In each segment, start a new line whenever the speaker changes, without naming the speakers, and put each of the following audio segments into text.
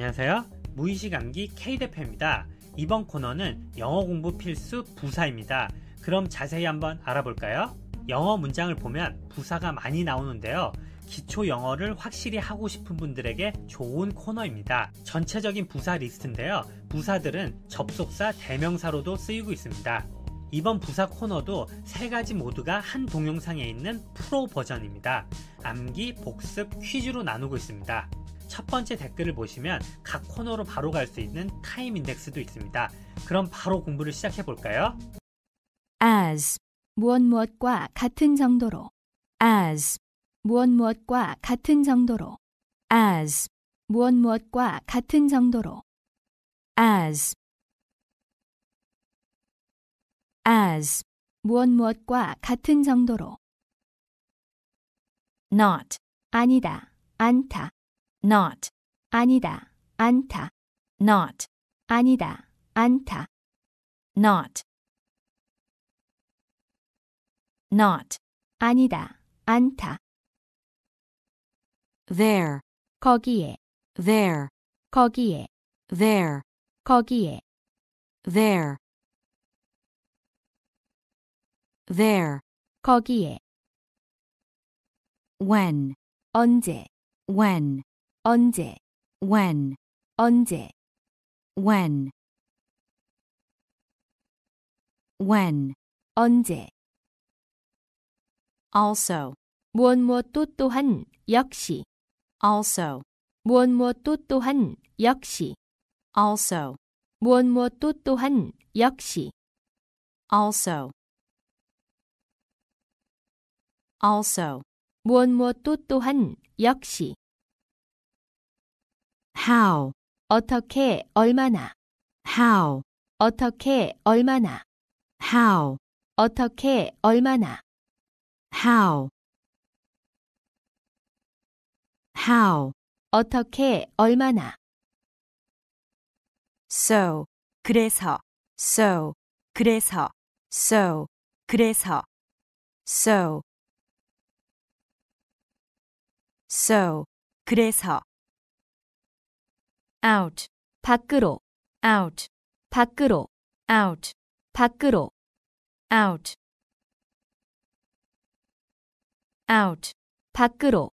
안녕하세요. 무의식 암기 K대표입니다. 이번 코너는 영어 공부 필수 부사입니다. 그럼 자세히 한번 알아볼까요? 영어 문장을 보면 부사가 많이 나오는데요. 기초 영어를 확실히 하고 싶은 분들에게 좋은 코너입니다. 전체적인 부사 리스트인데요. 부사들은 접속사, 대명사로도 쓰이고 있습니다. 이번 부사 코너도 세 가지 모두가 한 동영상에 있는 프로 버전입니다. 암기, 복습, 퀴즈로 나누고 있습니다. 첫 번째 댓글을 보시면 각 코너로 바로 갈 수 있는 타임 인덱스도 있습니다. 그럼 바로 공부를 시작해 볼까요? as 무엇 무엇과 같은 정도로 as 무엇 무엇과 같은 정도로 as 무엇 무엇과 같은 정도로 as as 무엇 무엇과 같은 정도로 not 아니다 안타 not 아니다 안타. not 아니다 안타. not not 아니다 안타. there 거기에 there 거기에 there 거기에 there there 거기에 when 언제 when 언제 when 언제 when when 언제 also 무엇 또 또한 역시 also 무엇 또 또한 역시 also 무엇 또 또한 역시 also also 무엇 또 또한 역시 how 어떻게 얼마나 how 어떻게 얼마나 how 어떻게 얼마나 how how 어떻게 얼마나 so 그래서 so 그래서 so 그래서 so so 그래서 out 밖으로 out 밖으로 out 밖으로 out out 밖으로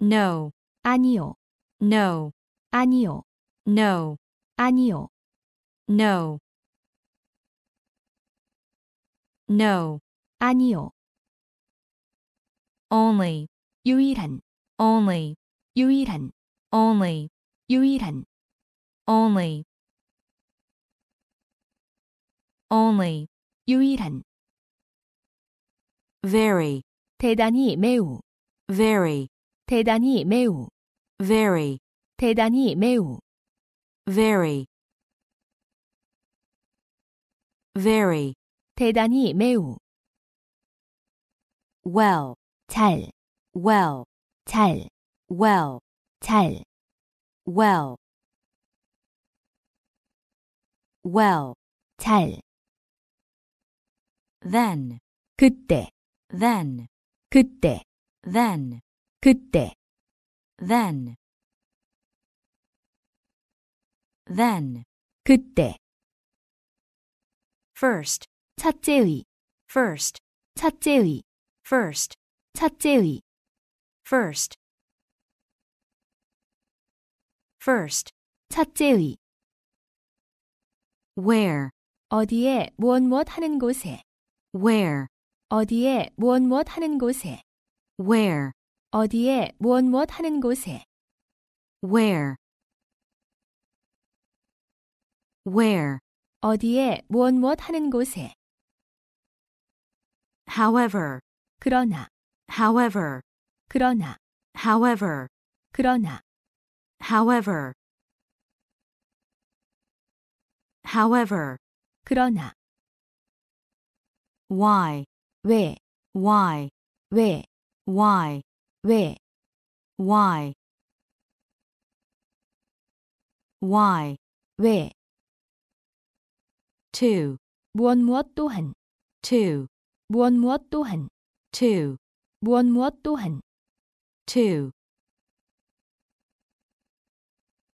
no 아니요 no 아니요 no 아니요 no no 아니요 only 유일한 only 유일한 only 유일한 only only 유일한 very 대단히 매우 very 대단히 매우 very 대단히 매우 very very 대단히 매우 well 잘 well 잘 well 잘 well well 잘 then 그때 then 그때 then 그때 then then 그때 first 첫째의 first 첫째의 first 첫째의 first First. 첫째의. Where. 어디에 무엇 무엇 하는 곳에. Where. 어디에 무엇 무엇 하는 곳에. Where. 어디에 무엇 무엇 하는 곳에. Where. Where. 어디에 무엇 무엇 하는 곳에. However. 그러나. However. 그러나. However. 그러나. however however 그러나 why 왜 why 왜 why 왜 why why 왜 to 무엇 무엇 또한 to 무엇 무엇 또한 to 무엇 무엇 또한 to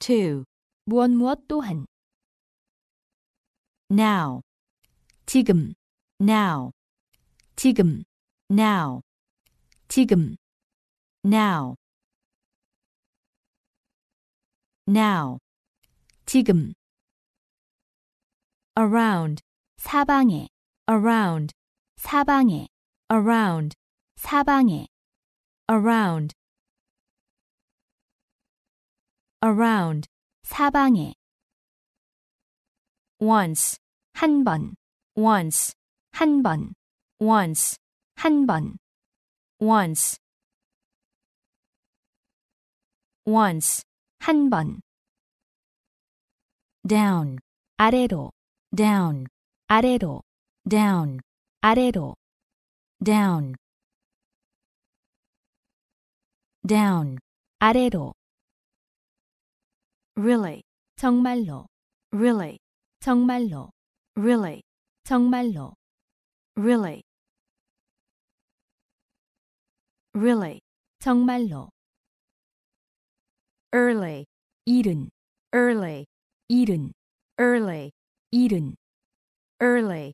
2. 무엇 무엇 또한 now 지금 now 지금 now 지금 now now 지금 around 사방에 around 사방에 around 사방에 around around 사방에 once 한번 once 한번 once 한번 once once 한번 down 아래로 down 아래로 down 아래로 down down 아래로 really 정말로 really 정말로 really 정말로 really really 정말로 early 이른 early 이른 early 이른 early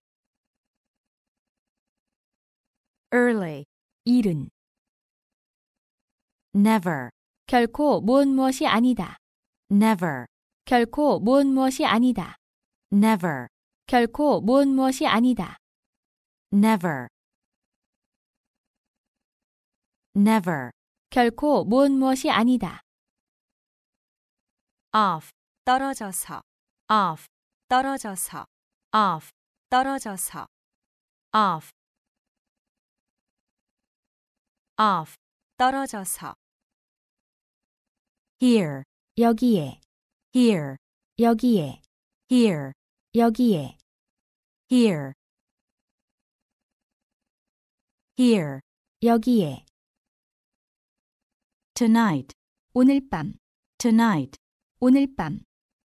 early 이른 never 결코 무엇 무엇이 아니다 never 결코 무엇 무엇이 아니다. never 결코 무엇 무엇이 아니다. never never 결코 무엇 무엇이 아니다. off 떨어져서 off 떨어져서 off 떨어져서 off off 떨어져서 here 여기에 here 여기에 here 여기에 here here 여기에 tonight 오늘 밤 tonight 오늘 밤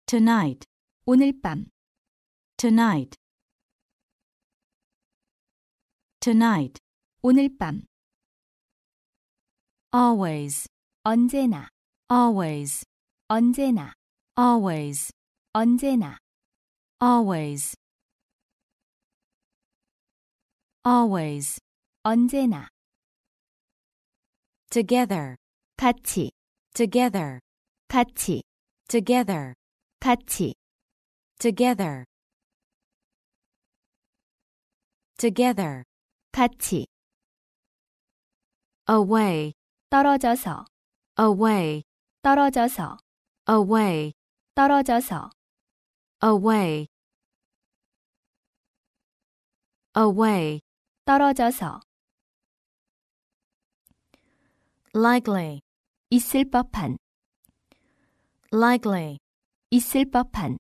tonight 오늘 밤 tonight tonight 오늘 밤 always 언제나 always 언제나 always 언제나 always always 언제나 together 같이 together 같이 together 같이 together together 같이 away 떨어져서 away 떨어져서 away 떨어져서 away away 떨어져서 likely 있을 법한 likely 있을 법한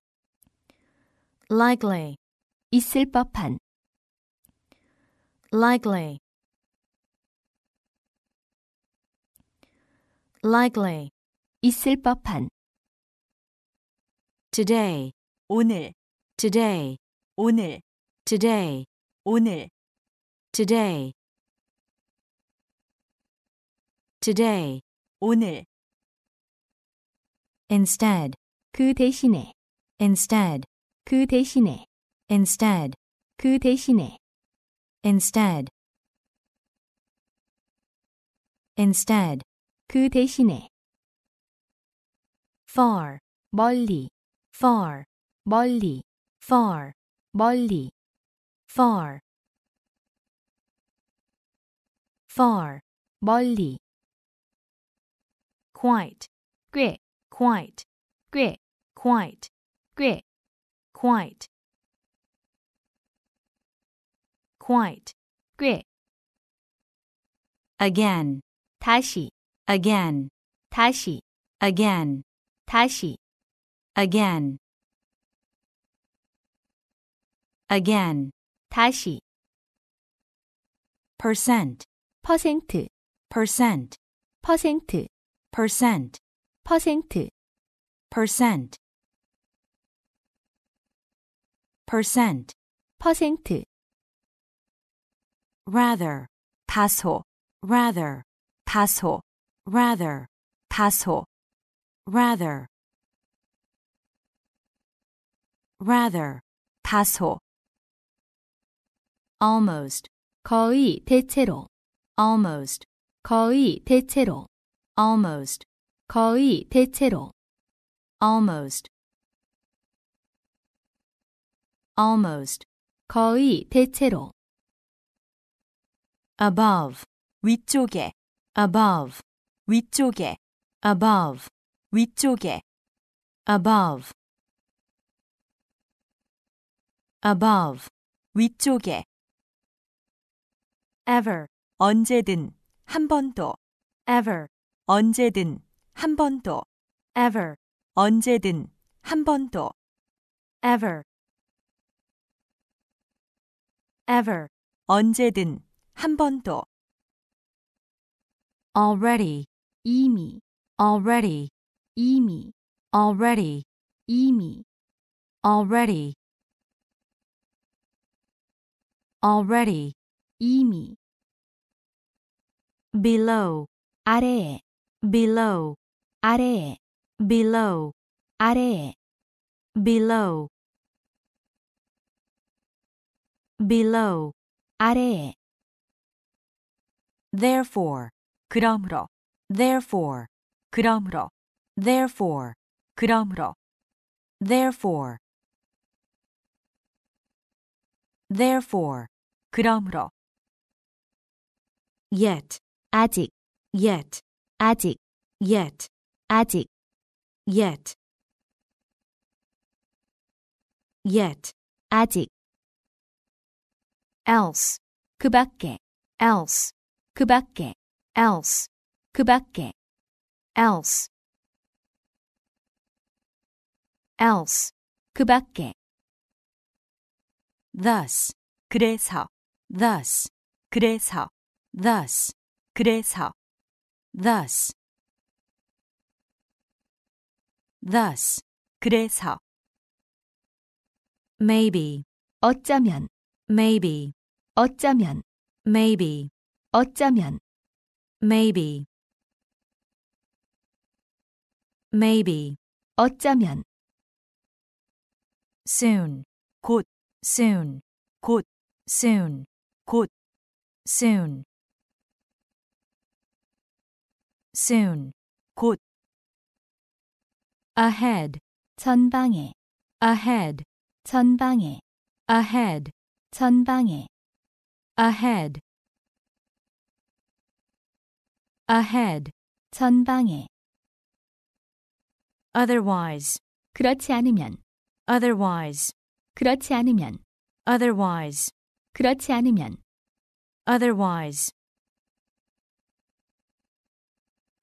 likely 있을 법한 likely likely 있을 법한 today 오늘 today 오늘 today 오늘 today today 오늘 instead 그 대신에 instead 그 대신에 instead 그 대신에 instead instead 그 대신에 far 멀리 far 멀리 far 멀리 far far 멀리 quite 꽤 quite 꽤 quite 꽤 quite quite 꽤 again 다시 again 다시 again 다시 again again 다시 percent 퍼센트 percent 퍼센트 percent 퍼센트 percent percent 퍼센트 rather 다소 rather 다소 rather 다소 rather rather, 다소 almost, 거의 대체로 almost, 거의 대체로 almost, 거의 대체로 almost almost 거의 대체로 above 위쪽에 above 위쪽에 above 위쪽에 above above 위쪽에 ever 언제든 한 번도 ever 언제든 한 번도 ever 언제든 한 번도 ever ever 언제든 한 번도 already 이미 already 이미 already 이미 already already 이미 below 아래에 below 아래에 below 아래에 below below 아래에 therefore 그러므로 therefore 그러므로 therefore 그러므로 therefore therefore, 그러므로 yet, 아직, yet, 아직, yet, 아직, yet, yet, 아직 else, 그 밖에, else, 그 밖에, else, 그 밖에, else, else, 그 밖에 thus 그래서 thus 그래서 thus 그래서 thus thus 그래서 maybe 어쩌면 maybe 어쩌면 maybe 어쩌면 maybe maybe 어쩌면 soon 곧 soon, 곧, soon, 곧, soon, soon, 곧. ahead, 전방에, ahead, 전방에, ahead, 전방에, ahead, ahead, 전방에. otherwise, 그렇지 않으면, otherwise. 그렇지 않으면 otherwise 그렇지 않으면 otherwise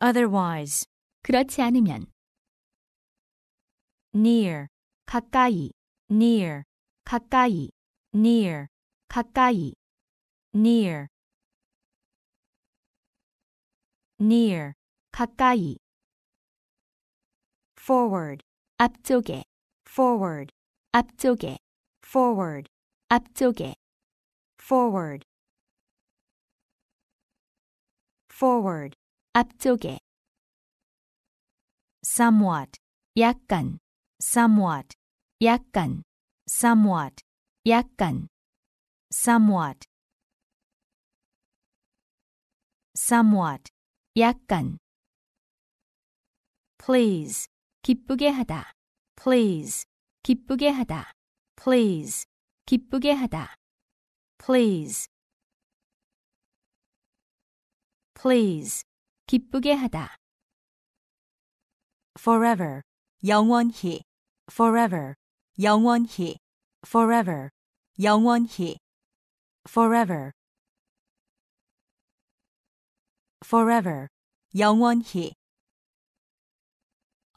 otherwise 그렇지 않으면 near 가까이 near 가까이 near 가까이 near near 가까이 forward 앞쪽에 forward 앞쪽에 forward 앞쪽에 forward forward 앞쪽에 somewhat 약간 somewhat 약간 somewhat 약간 somewhat somewhat 약간 please 기쁘게 하다 please 기쁘게 하다 please 기쁘게 하다 please please 기쁘게 하다 forever 영원히 forever 영원히 forever 영원히 forever forever 영원히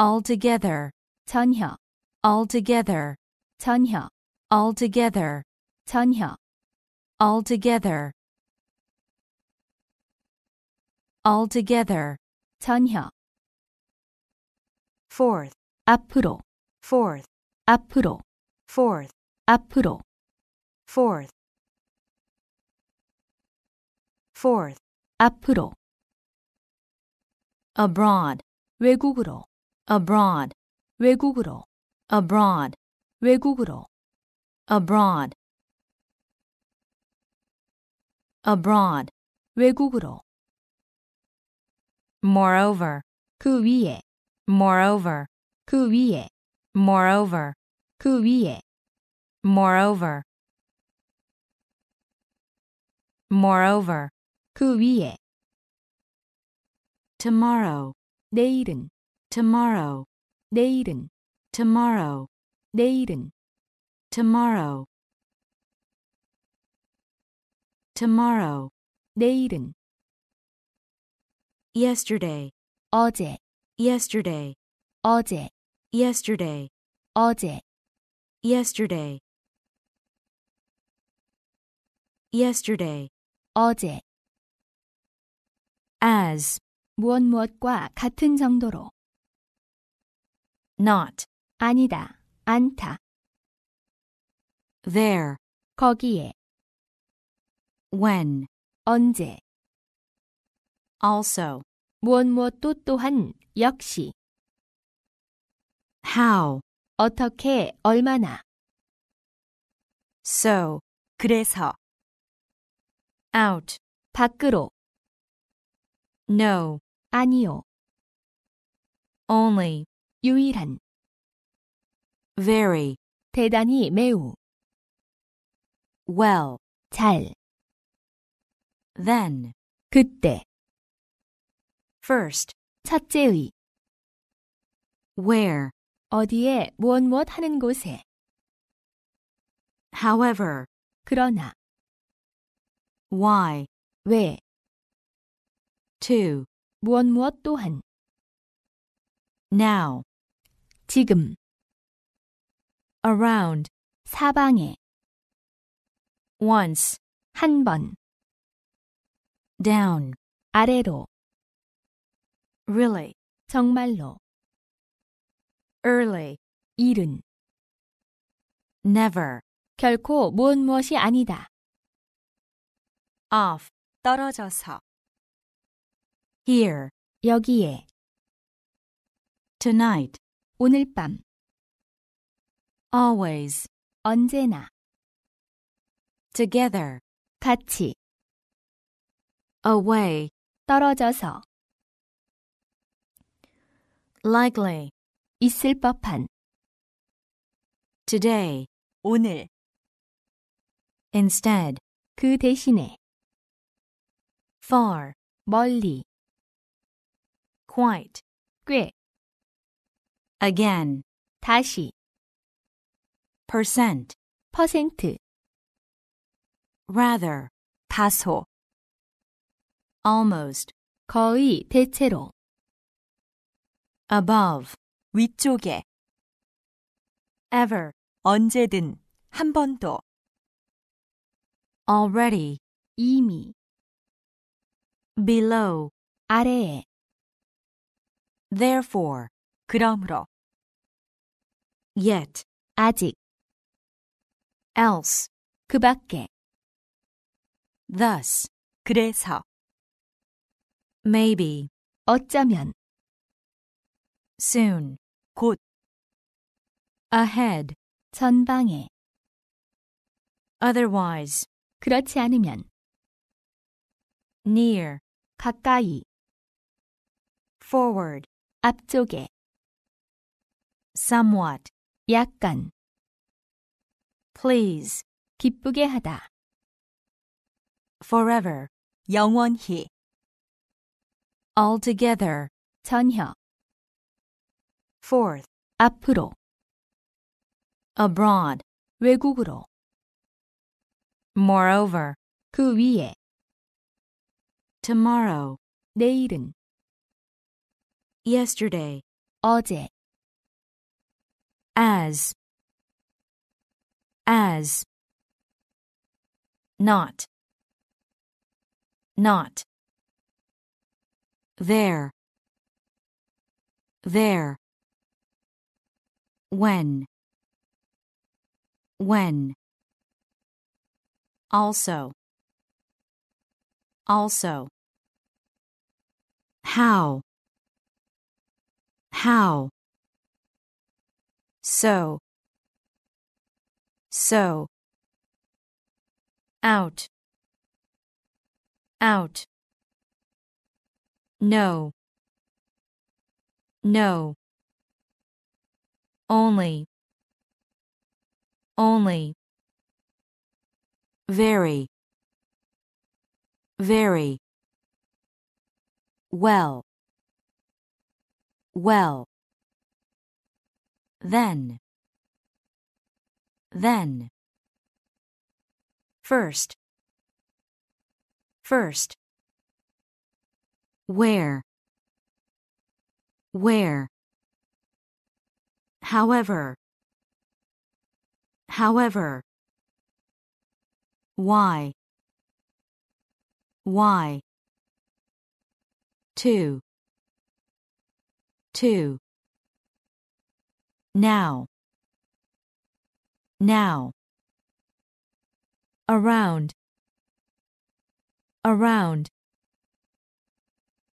altogether 전혀 altogether 전혀 altogether 전혀 altogether altogether 전혀 fourth 앞으로 fourth 앞으로 fourth 앞으로 fourth fourth 앞으로 abroad 외국으로 abroad 외국으로 abroad 외국으로 abroad abroad 외국으로 moreover 그 위에 moreover 그 위에 moreover 그 위에 moreover moreover 그 위에 tomorrow 내일은 tomorrow 내일은 tomorrow 내일은 tomorrow tomorrow 내일은 yesterday 어제 yesterday 어제 yesterday 어제 yesterday yesterday 어제 as 무엇 무엇과 같은 정도로 not 아니다 않다. There. 거기에. When. 언제. Also. 무엇 무엇 도 또한 역시. How. 어떻게 얼마나. So. 그래서. Out. 밖으로. No. 아니요. Only. 유일한. very 대단히 매우 well 잘 then 그때 first 첫째의 where 어디에 무엇무엇 하는 곳에 however 그러나 why 왜 to 무엇무엇 또한 now 지금 around 사방에 once 한번 down 아래로 really 정말로 early 이른 never 결코 무엇 무엇이 아니다 off 떨어져서 here 여기에 tonight 오늘 밤 always 언제나 together 같이 away 떨어져서 likely 있을 법한 today 오늘 instead 그 대신에 far 멀리 quite 꽤 again 다시 percent 퍼센트 rather 다소 almost 거의 대체로 above 위쪽에 ever 언제든 한 번도 already 이미 below 아래에 therefore 그러므로 yet 아직 else 그밖에 thus 그래서 maybe 어쩌면 soon 곧 ahead 전방에 otherwise 그렇지 않으면 near 가까이 forward 앞쪽에 somewhat 약간 please 기쁘게 하다 forever 영원히 altogether 전혀 fourth 앞으로 abroad 외국으로 moreover 그 위에 tomorrow 내일은 yesterday 어제 as as not not there there when when also also how how so so. Out. Out. No. No. Only. Only. Very. Very. Well. Well. Then. Then. First. First. Where. Where. However. However. Why. Why. Two. Two. Now now around around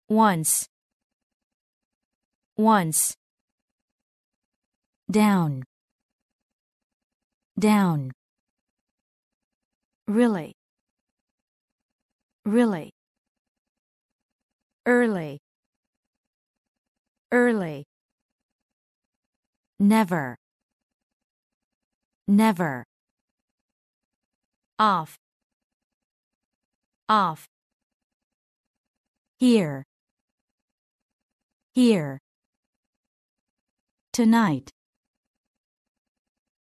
once once down down really really early early never never off off here here tonight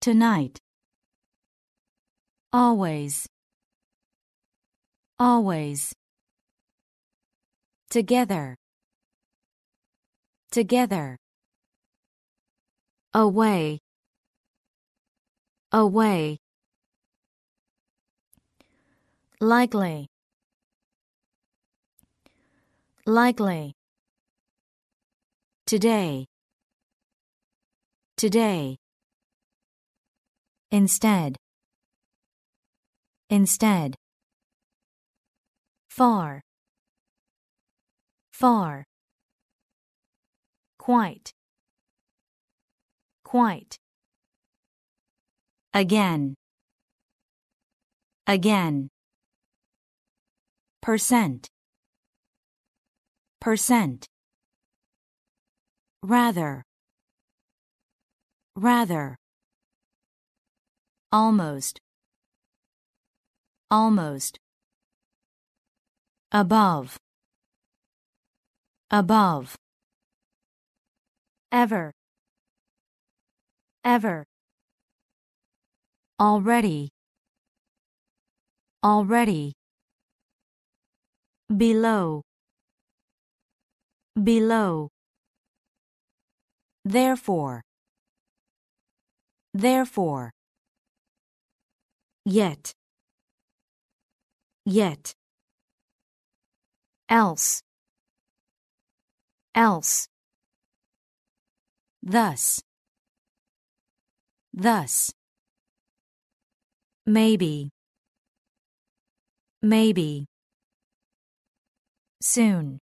tonight always always together together away away likely likely today today instead instead far far quite quite again, again. Percent, percent. Rather, rather. Almost, almost. Above, above. Ever, ever already already below below therefore therefore yet yet else else thus thus Maybe. Maybe. Soon.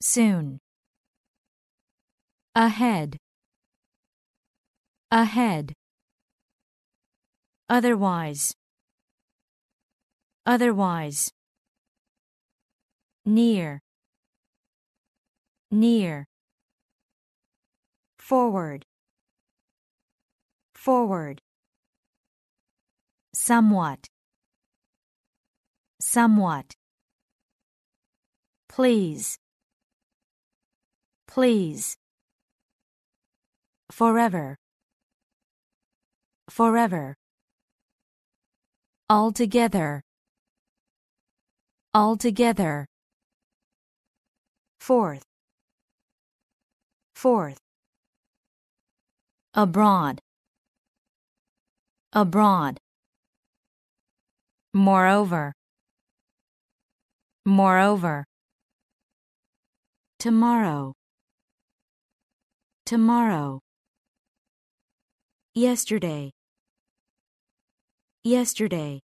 Soon. Ahead. Ahead. Otherwise. Otherwise. Near. Near. Forward. Forward somewhat, somewhat. Please, please. Forever, forever. Altogether, altogether. Fourth, fourth. Abroad, abroad. Moreover. Moreover. Tomorrow. Tomorrow. Yesterday. Yesterday.